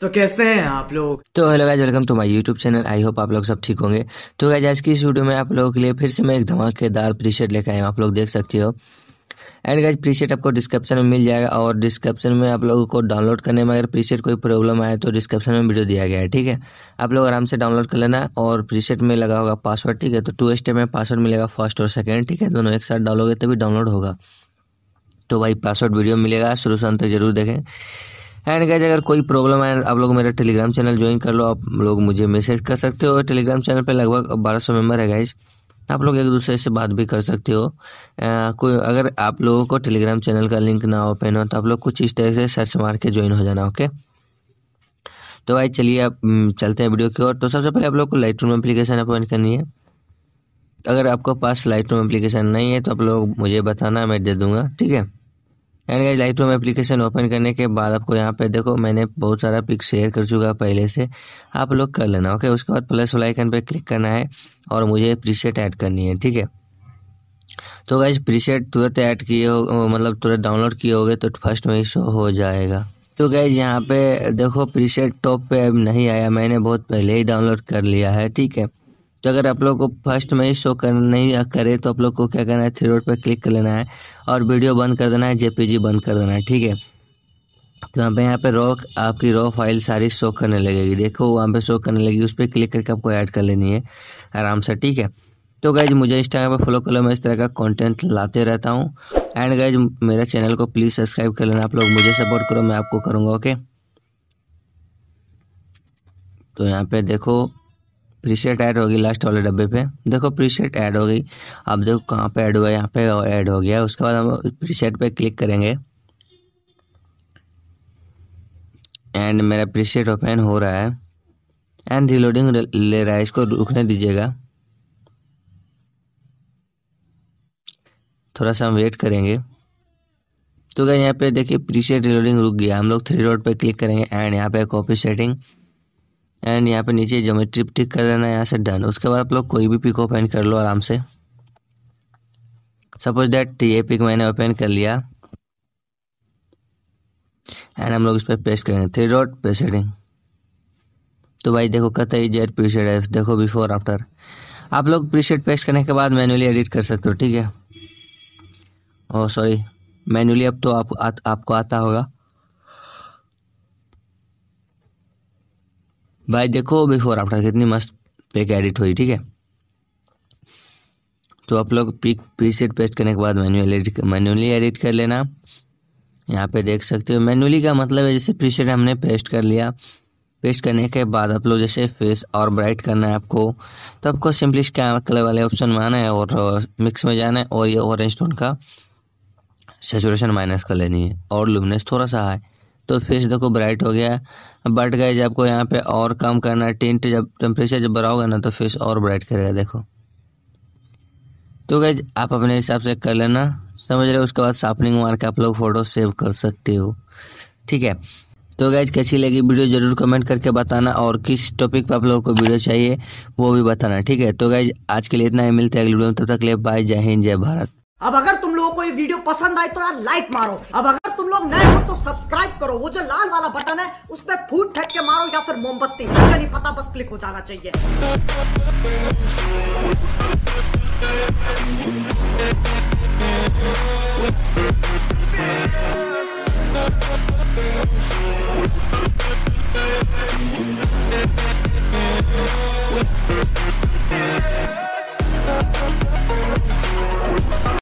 तो कैसे हैं आप लोग तो hello guys welcome to my YouTube channel I hope आप लोग सब ठीक होंगे तो गाइस आज की इस वीडियो में आप लोगों के लिए फिर से मैं एक धमाकेदार प्रीसेट लेकर आया हूँ आप लोग देख सकते हो एंड गाइज प्रीसेट आपको डिस्क्रिप्शन में मिल जाएगा और डिस्क्रिप्शन में आप लोगों को डाउनलोड करने में अगर प्रीसेट कोई प्रॉब्लम आए तो डिस्क्रिप्शन में वीडियो दिया गया है ठीक है आप लोग आराम से डाउनलोड कर लेना और प्रीसेट में लगा होगा पासवर्ड ठीक है तो टू स्टेप में पासवर्ड मिलेगा फर्स्ट और सेकेंड ठीक है दोनों एक साथ डालोगे तभी डाउनलोड होगा तो भाई पासवर्ड वीडियो मिलेगा शुरू से अंत तक जरूर देखें एंड गैज अगर कोई प्रॉब्लम है आप लोग मेरा टेलीग्राम चैनल ज्वाइन कर लो आप लोग मुझे मैसेज कर सकते हो टेलीग्राम चैनल पे लगभग बारह सौ मेम्बर है गाइज आप लोग एक दूसरे से बात भी कर सकते हो आ, कोई अगर आप लोगों को टेलीग्राम चैनल का लिंक ना ओपन हो तो आप लोग कुछ इस तरह से सर्च मार के ज्वाइन हो जाना ओके तो भाई चलिए आप चलते हैं वीडियो की ओर तो सबसे पहले आप लोग को लाइट रूम एप्लीकेशन अपॉइंट करनी है अगर आपको पास लाइट रूम एप्लीकेशन नहीं है तो आप लोग मुझे बताना मैं दे दूँगा ठीक है and guys Lightroom application open करने के बाद आपको यहाँ पे देखो मैंने बहुत सारा पिक शेयर कर चुका पहले से आप लोग कर लेना ओके उसके बाद प्लस वाला आइकन पे क्लिक करना है और मुझे प्रीसेट ऐड करनी है ठीक है तो गाइज प्रीसेट तुरंत ऐड किए हो मतलब तुरंत डाउनलोड किए होगे तो फर्स्ट में ही शो हो जाएगा तो गैज यहाँ पे देखो प्रीसेट टॉप पे नहीं आया मैंने बहुत पहले ही डाउनलोड कर लिया है ठीक है तो अगर आप लोग को फर्स्ट में ही शो कर नहीं करे तो आप लोग को क्या करना है थ्री डॉट पर क्लिक कर लेना है और वीडियो बंद कर देना है जेपीजी बंद कर देना है ठीक है तो यहाँ पे यहाँ पे रॉ आपकी रॉ फाइल सारी शो करने लगेगी देखो वहाँ पे शो करने लगेगी उस पर क्लिक करके आपको ऐड कर लेनी है आराम से ठीक है तो गैज मुझे इंस्टाग्राम पर फॉलो कर लो मैं इस तरह का कंटेंट लाते रहता हूँ एंड गैज मेरे चैनल को प्लीज़ सब्सक्राइब कर लेना आप लोग मुझे सपोर्ट करो मैं आपको करूँगा ओके तो यहाँ पे देखो प्रीसेट ऐड होगी लास्ट वाले डब्बे पे देखो प्रीसेट ऐड हो गई अब देखो कहाँ पे ऐड हुआ है यहाँ पे ऐड हो गया उसके बाद हम प्रीसेट पे क्लिक करेंगे एंड मेरा प्रीसेट ओपन हो रहा है एंड रिलोडिंग ले रहा है इसको रुकने दीजिएगा थोड़ा सा हम वेट करेंगे तो क्या यहाँ पे देखिए प्रीसेट रिलोडिंग रुक गया हम लोग थ्री रोड पे क्लिक करेंगे एंड यहाँ पे कॉपी सेटिंग एंड यहाँ पे नीचे जोमेट्री टिक कर देना यहाँ से डन उसके बाद आप लोग कोई भी पिक ओपन कर लो आराम से सपोज डैट ये पिक मैंने ओपन कर लिया एंड हम लोग इस पर पेस्ट करेंगे थ्री डॉट पे तो भाई देखो कतई जेड प्रीशेड है देखो बिफोर आफ्टर आप लोग प्रीशेड पेस्ट करने के बाद मैनुअली एडिट कर सकते हो ठीक है ओ सॉरी मैनुअली अब तो आप, आ, आपको आता होगा भाई देखो बिफोर आफ्टर कितनी मस्त पिक एडिट हुई ठीक है तो आप लोग पिक प्रीसेट पेस्ट करने के बाद मैनुअल एडिट मैनुअली एडिट कर लेना यहाँ पे देख सकते हो मैनुअली का मतलब है जैसे प्रीसेट हमने पेस्ट कर लिया पेस्ट करने के बाद आप लोग जैसे फेस और ब्राइट करना है आपको तो आपको सिंपली क्या कलर वाले ऑप्शन में आना है और मिक्स uh, में जाना है और ये ऑरेंज टोन का सेचुरेशन माइनस कर लेनी है और लुमनेस थोड़ा सा हाई तो फिश देखो ब्राइट हो गया बट गए जब आपको यहाँ पे और कम करना है टेंट जब टेम्परेचर जब बढ़ाओगे ना तो फिश और ब्राइट करेगा देखो तो गए आप अपने हिसाब से कर लेना समझ रहे हो उसके बाद शार्पनिंग मार के आप लोग फ़ोटो सेव कर सकते हो ठीक है तो गैज कैसी लगी वीडियो जरूर कमेंट करके बताना और किस टॉपिक पर आप लोगों को वीडियो चाहिए वो भी बताना ठीक है तो गैज आज के लिए इतना ही मिलते हैं अगले वीडियो में तब तक ले बाय जय हिंद जय भारत अब अगर तुम लोगों को ये वीडियो पसंद आए तो यार लाइक मारो अब अगर तुम लोग नए हो तो सब्सक्राइब करो वो जो लाल वाला बटन है उस पर फूट फेंक के मारो या फिर मोमबत्ती मुझे नहीं पता बस क्लिक हो जाना चाहिए